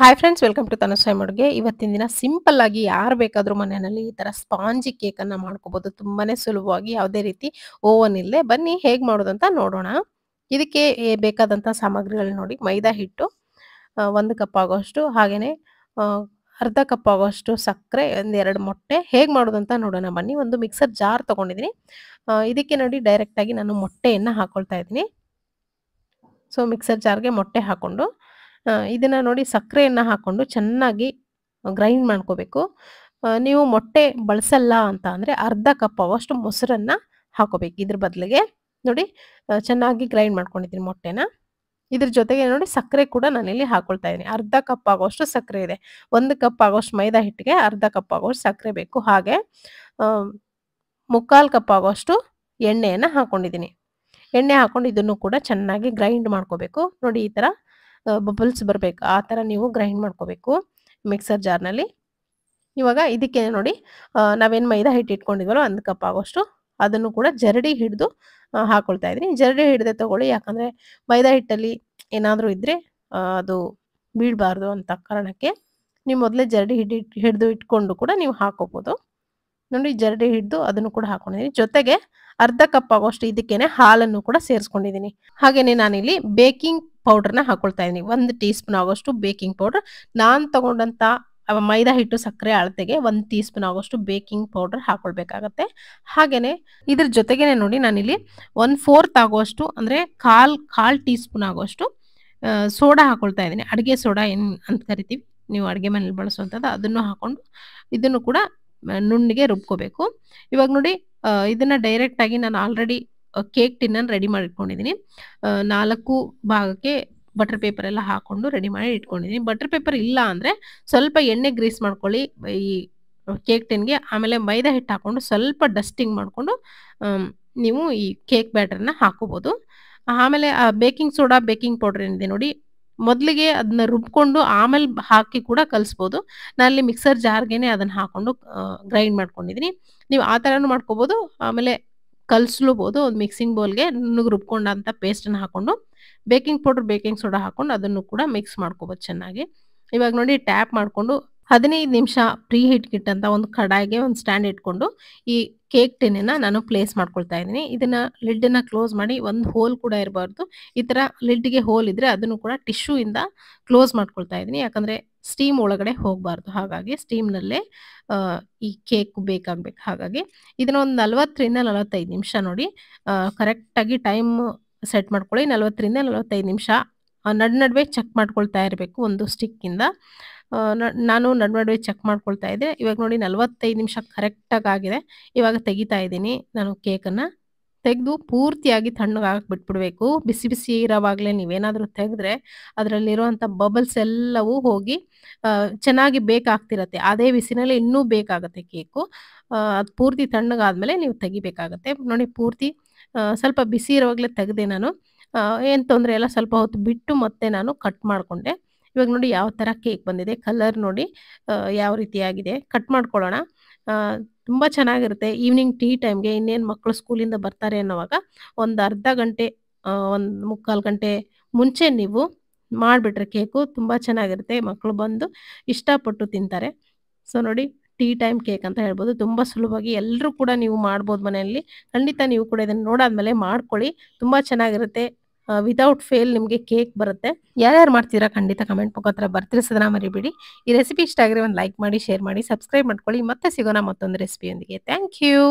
hi friends welcome to Tanusai ಮಡುಗೆ ಇವತ್ತಿನ ದಿನ ಸಿಂಪಲ್ ಆಗಿ ಯಾರು ಬೇಕಾದರೂ ಮನೆಯಲ್ಲಿ ಈ ಥರ ಸ್ಪಾಂಜಿ ಕೇಕನ್ನು ಮಾಡ್ಕೋಬೋದು ತುಂಬಾ ಸುಲಭವಾಗಿ ಯಾವುದೇ ರೀತಿ ಓವನ್ ಇಲ್ಲದೆ ಬನ್ನಿ ಹೇಗೆ ಮಾಡೋದಂತ ನೋಡೋಣ ಇದಕ್ಕೆ ಬೇಕಾದಂಥ ಸಾಮಗ್ರಿಗಳನ್ನ ನೋಡಿ ಮೈದಾ ಹಿಟ್ಟು ಒಂದು ಕಪ್ ಆಗೋಷ್ಟು ಹಾಗೆಯೇ ಅರ್ಧ ಕಪ್ ಆಗೋಷ್ಟು ಸಕ್ಕರೆ ಒಂದೆರಡು ಮೊಟ್ಟೆ ಹೇಗೆ ಮಾಡೋದಂತ ನೋಡೋಣ ಬನ್ನಿ ಒಂದು ಮಿಕ್ಸರ್ ಜಾರ್ ತೊಗೊಂಡಿದ್ದೀನಿ ಇದಕ್ಕೆ ನೋಡಿ ಡೈರೆಕ್ಟಾಗಿ ನಾನು ಮೊಟ್ಟೆಯನ್ನು ಹಾಕೊಳ್ತಾ ಇದ್ದೀನಿ ಸೊ ಮಿಕ್ಸರ್ ಜಾರ್ಗೆ ಮೊಟ್ಟೆ ಹಾಕ್ಕೊಂಡು ಇದನ್ನು ನೋಡಿ ಸಕ್ಕರೆಯನ್ನು ಹಾಕೊಂಡು ಚೆನ್ನಾಗಿ ಗ್ರೈಂಡ್ ಮಾಡ್ಕೋಬೇಕು ನೀವು ಮೊಟ್ಟೆ ಬಳಸಲ್ಲ ಅಂತ ಅಂದರೆ ಅರ್ಧ ಕಪ್ ಅವಷ್ಟು ಮೊಸರನ್ನು ಹಾಕೋಬೇಕು ಇದ್ರ ಬದಲಿಗೆ ನೋಡಿ ಚೆನ್ನಾಗಿ ಗ್ರೈಂಡ್ ಮಾಡ್ಕೊಂಡಿದ್ದೀನಿ ಮೊಟ್ಟೆನ ಇದ್ರ ಜೊತೆಗೆ ನೋಡಿ ಸಕ್ಕರೆ ಕೂಡ ನಾನಿಲ್ಲಿ ಹಾಕೊಳ್ತಾ ಇದ್ದೀನಿ ಅರ್ಧ ಕಪ್ ಆಗೋಷ್ಟು ಸಕ್ಕರೆ ಇದೆ ಒಂದು ಕಪ್ ಆಗೋಷ್ಟು ಮೈದಾ ಹಿಟ್ಟಿಗೆ ಅರ್ಧ ಕಪ್ ಆಗೋಷ್ಟು ಸಕ್ಕರೆ ಬೇಕು ಹಾಗೆ ಮುಕ್ಕಾಲು ಕಪ್ ಆಗೋಷ್ಟು ಎಣ್ಣೆಯನ್ನು ಹಾಕೊಂಡಿದ್ದೀನಿ ಎಣ್ಣೆ ಹಾಕೊಂಡು ಇದನ್ನು ಕೂಡ ಚೆನ್ನಾಗಿ ಗ್ರೈಂಡ್ ಮಾಡ್ಕೋಬೇಕು ನೋಡಿ ಈ ಥರ ಬಬಲ್ಸ್ ಬರಬೇಕು ಆ ಥರ ನೀವು ಗ್ರೈಂಡ್ ಮಾಡ್ಕೋಬೇಕು ಮಿಕ್ಸರ್ ಜಾರ್ನಲ್ಲಿ ಇವಾಗ ಇದಕ್ಕೆ ನೋಡಿ ನಾವೇನು ಮೈದಾ ಹಿಟ್ಟು ಇಟ್ಕೊಂಡಿದ್ವಲ್ಲ ಒಂದು ಕಪ್ ಆಗೋಷ್ಟು ಅದನ್ನು ಕೂಡ ಜರಡಿ ಹಿಡಿದು ಹಾಕೊಳ್ತಾ ಇದ್ದೀನಿ ಜರಡಿ ಹಿಡಿದೆ ತಗೊಳ್ಳಿ ಯಾಕಂದರೆ ಮೈದಾ ಹಿಟ್ಟಲ್ಲಿ ಏನಾದರೂ ಇದ್ದರೆ ಅದು ಬೀಳಬಾರ್ದು ಅಂತ ಕಾರಣಕ್ಕೆ ನೀವು ಮೊದಲೇ ಜರಡಿ ಹಿಡಿ ಹಿಡಿದು ಇಟ್ಕೊಂಡು ಕೂಡ ನೀವು ಹಾಕೋಬೋದು ನೋಡಿ ಜರಡಿ ಹಿಡಿದು ಅದನ್ನು ಕೂಡ ಹಾಕೊಂಡಿದ್ದೀನಿ ಜೊತೆಗೆ ಅರ್ಧ ಕಪ್ ಆಗೋಷ್ಟು ಇದಕ್ಕೇನೆ ಹಾಲನ್ನು ಕೂಡ ಸೇರಿಸ್ಕೊಂಡಿದ್ದೀನಿ ಹಾಗೆಯೇ ನಾನಿಲ್ಲಿ ಬೇಕಿಂಗ್ ಪೌಡರ್ನ ಹಾಕೊಳ್ತಾ ಇದ್ದೀನಿ ಒಂದು ಟೀ ಸ್ಪೂನ್ ಆಗೋಷ್ಟು ಬೇಕಿಂಗ್ ಪೌಡರ್ ನಾನು ತಗೊಂಡಂಥ ಮೈದಾ ಹಿಟ್ಟು ಸಕ್ಕರೆ ಅಳತೆಗೆ ಒಂದು ಟೀ ಸ್ಪೂನ್ ಆಗೋಷ್ಟು ಬೇಕಿಂಗ್ ಪೌಡರ್ ಹಾಕೊಳ್ಬೇಕಾಗತ್ತೆ ಹಾಗೇನೆ ಇದ್ರ ಜೊತೆಗೇನೆ ನೋಡಿ ನಾನಿಲ್ಲಿ ಒನ್ ಫೋರ್ತ್ ಆಗುವಷ್ಟು ಅಂದರೆ ಕಾಲ್ ಕಾಲ್ ಟೀ ಸ್ಪೂನ್ ಆಗುವಷ್ಟು ಸೋಡಾ ಹಾಕೊಳ್ತಾ ಇದ್ದೀನಿ ಅಡುಗೆ ಸೋಡಾ ಏನು ಅಂತ ಕರಿತೀವಿ ನೀವು ಅಡುಗೆ ಮನೇಲಿ ಬಳಸುವಂಥದ್ದು ಅದನ್ನು ಹಾಕೊಂಡು ಇದನ್ನು ಕೂಡ ನುಣ್ಣಿಗೆ ರುಬ್ಕೋಬೇಕು ಇವಾಗ ನೋಡಿ ಇದನ್ನು ಡೈರೆಕ್ಟಾಗಿ ನಾನು ಆಲ್ರೆಡಿ ಕೇಕ್ ಅನ್ನು ರೆಡಿ ಮಾಡಿ ಇಟ್ಕೊಂಡಿದ್ದೀನಿ ನಾಲ್ಕು ಭಾಗಕ್ಕೆ ಬಟರ್ ಪೇಪರ್ ಎಲ್ಲ ಹಾಕೊಂಡು ರೆಡಿ ಮಾಡಿ ಇಟ್ಕೊಂಡಿದ್ದೀನಿ ಬಟರ್ ಪೇಪರ್ ಇಲ್ಲ ಅಂದರೆ ಸ್ವಲ್ಪ ಎಣ್ಣೆ ಗ್ರೀಸ್ ಮಾಡ್ಕೊಳ್ಳಿ ಈ ಕೇಕ್ ಟಿನ್ಗೆ ಆಮೇಲೆ ಮೈದಾ ಹಿಟ್ಟು ಹಾಕ್ಕೊಂಡು ಸ್ವಲ್ಪ ಡಸ್ಟಿಂಗ್ ಮಾಡಿಕೊಂಡು ನೀವು ಈ ಕೇಕ್ ಬ್ಯಾಟರ್ನ ಹಾಕೋಬೋದು ಆಮೇಲೆ ಆ ಬೇಕಿಂಗ್ ಸೋಡಾ ಬೇಕಿಂಗ್ ಪೌಡರ್ ಏನಿದೆ ನೋಡಿ ಮೊದಲಿಗೆ ಅದನ್ನ ರುಬ್ಕೊಂಡು ಆಮೇಲೆ ಹಾಕಿ ಕೂಡ ಕಲಿಸ್ಬೋದು ನಾನಲ್ಲಿ ಮಿಕ್ಸರ್ ಜಾರ್ಗೆ ಅದನ್ನು ಹಾಕೊಂಡು ಗ್ರೈಂಡ್ ಮಾಡ್ಕೊಂಡಿದ್ದೀನಿ ನೀವು ಆ ಥರನೂ ಮಾಡ್ಕೋಬೋದು ಆಮೇಲೆ ಕಲಿಸ್ಲೂಬೋದು ಒಂದು ಮಿಕ್ಸಿಂಗ್ ಬೌಲ್ಗೆ ನುಣ್ಣಗೆ ಪೇಸ್ಟ್ ಪೇಸ್ಟನ್ನ ಹಾಕೊಂಡು ಬೇಕಿಂಗ್ ಪೌಡ್ರ್ ಬೇಕಿಂಗ್ ಸೋಡಾ ಹಾಕೊಂಡು ಅದನ್ನು ಕೂಡ ಮಿಕ್ಸ್ ಮಾಡ್ಕೋಬೋದು ಚೆನ್ನಾಗಿ ಇವಾಗ ನೋಡಿ ಟ್ಯಾಪ್ ಮಾಡಿಕೊಂಡು ಹದಿನೈದು ನಿಮಿಷ ಪ್ರೀ ಹೀಟ್ ಅಂತ ಒಂದು ಕಡಾಯಿಗೆ ಒಂದು ಸ್ಟ್ಯಾಂಡ್ ಇಟ್ಕೊಂಡು ಈ ಕೇಕ್ ಟಿನ್ನ ನಾನು ಪ್ಲೇಸ್ ಮಾಡ್ಕೊಳ್ತಾ ಇದ್ದೀನಿ ಇದನ್ನ ಲಿಡ್ ಅನ್ನ ಕ್ಲೋಸ್ ಮಾಡಿ ಒಂದು ಹೋಲ್ ಕೂಡ ಇರಬಾರ್ದು ಈ ತರ ಲಿಡ್ಗೆ ಹೋಲ್ ಇದ್ರೆ ಅದನ್ನು ಕೂಡ ಟಿಶ್ಯೂ ಇಂದ ಕ್ಲೋಸ್ ಮಾಡ್ಕೊಳ್ತಾ ಇದ್ದೀನಿ ಯಾಕಂದ್ರೆ ಸ್ಟೀಮ್ ಒಳಗಡೆ ಹೋಗಬಾರ್ದು ಹಾಗಾಗಿ ಸ್ಟೀಮ್ನಲ್ಲೇ ಈ ಕೇಕ್ ಬೇಕಾಗಬೇಕು ಹಾಗಾಗಿ ಇದನ್ನ ಒಂದು ನಲ್ವತ್ತರಿಂದ ನಲವತ್ತೈದು ನಿಮಿಷ ನೋಡಿ ಕರೆಕ್ಟಾಗಿ ಟೈಮ್ ಸೆಟ್ ಮಾಡ್ಕೊಳ್ಳಿ ನಲವತ್ತರಿಂದ ನಲವತ್ತೈದು ನಿಮಿಷ ನಡ್ ನಡುವೆ ಚೆಕ್ ಮಾಡ್ಕೊಳ್ತಾ ಇರಬೇಕು ಒಂದು ಸ್ಟಿಕ್ಕಿಂದ ನಾನು ನಡು ನಡುವೆ ಚೆಕ್ ಮಾಡ್ಕೊಳ್ತಾ ಇದ್ದೆ ಇವಾಗ ನೋಡಿ ನಲ್ವತ್ತೈದು ನಿಮಿಷ ಕರೆಕ್ಟಾಗಿ ಆಗಿದೆ ಇವಾಗ ತೆಗಿತಾ ಇದ್ದೀನಿ ನಾನು ಕೇಕನ್ನು ತೆಗೆದು ಪೂರ್ತಿಯಾಗಿ ತಣ್ಣಗಾಗಕ್ಕೆ ಬಿಟ್ಬಿಡ್ಬೇಕು ಬಿಸಿ ಬಿಸಿ ಇರೋವಾಗಲೇ ನೀವೇನಾದರೂ ತೆಗೆದ್ರೆ ಅದರಲ್ಲಿರುವಂಥ ಬಬಲ್ಸ್ ಎಲ್ಲವೂ ಹೋಗಿ ಚೆನ್ನಾಗಿ ಬೇಕಾಗ್ತಿರತ್ತೆ ಅದೇ ಬಿಸಿನಲ್ಲಿ ಇನ್ನೂ ಬೇಕಾಗುತ್ತೆ ಕೇಕು ಅದು ಪೂರ್ತಿ ತಣ್ಣಗಾದ್ಮೇಲೆ ನೀವು ತೆಗಿಬೇಕಾಗತ್ತೆ ನೋಡಿ ಪೂರ್ತಿ ಸ್ವಲ್ಪ ಬಿಸಿ ಇರೋವಾಗಲೇ ತೆಗೆದೆ ನಾನು ಏನು ತೊಂದರೆ ಎಲ್ಲ ಸ್ವಲ್ಪ ಹೊತ್ತು ಬಿಟ್ಟು ಮತ್ತೆ ನಾನು ಕಟ್ ಮಾಡಿಕೊಂಡೆ ಇವಾಗ ನೋಡಿ ಯಾವ ಥರ ಕೇಕ್ ಬಂದಿದೆ ಕಲರ್ ನೋಡಿ ಯಾವ ರೀತಿಯಾಗಿದೆ ಕಟ್ ಮಾಡ್ಕೊಳ್ಳೋಣ ತುಂಬಾ ಚೆನ್ನಾಗಿರುತ್ತೆ ಈವ್ನಿಂಗ್ ಟೀ ಟೈಮ್ಗೆ ಇನ್ನೇನು ಮಕ್ಕಳು ಸ್ಕೂಲಿಂದ ಬರ್ತಾರೆ ಅನ್ನೋವಾಗ ಒಂದು ಅರ್ಧ ಗಂಟೆ ಒಂದು ಮುಕ್ಕಾಲು ಗಂಟೆ ಮುಂಚೆ ನೀವು ಮಾಡ್ಬಿಟ್ರೆ ಕೇಕು ತುಂಬಾ ಚೆನ್ನಾಗಿರುತ್ತೆ ಮಕ್ಕಳು ಬಂದು ಇಷ್ಟಪಟ್ಟು ತಿಂತಾರೆ ಸೊ ನೋಡಿ ಟೀ ಟೈಮ್ ಕೇಕ್ ಅಂತ ಹೇಳ್ಬೋದು ತುಂಬ ಸುಲಭವಾಗಿ ಎಲ್ಲರೂ ಕೂಡ ನೀವು ಮಾಡ್ಬೋದು ಮನೆಯಲ್ಲಿ ಖಂಡಿತ ನೀವು ಕೂಡ ಇದನ್ನು ನೋಡಾದ್ಮೇಲೆ ಮಾಡ್ಕೊಳ್ಳಿ ತುಂಬ ಚೆನ್ನಾಗಿರುತ್ತೆ ವಿತೌಟ್ ಫೇಲ್ ನಿಮಗೆ ಕೇಕ್ ಬರುತ್ತೆ ಯಾರ್ಯಾರು ಮಾಡ್ತೀರಾ ಖಂಡಿತ ಕಮೆಂಟ್ ಮುಖಾಂತರ ಬರ್ತಿರಿಸೋದನ್ನ ಮರಿಬೇಡಿ ಈ ರೆಸಿಪಿ ಇಷ್ಟ ಆಗಿರೋ ಒಂದು ಲೈಕ್ ಮಾಡಿ ಶೇರ್ ಮಾಡಿ ಸಬ್ಸ್ಕ್ರೈಬ್ ಮಾಡ್ಕೊಳ್ಳಿ ಮತ್ತೆ ಸಿಗೋಣ ಮತ್ತೊಂದು ರೆಸಿಪಿಯೊಂದಿಗೆ ಥ್ಯಾಂಕ್ ಯು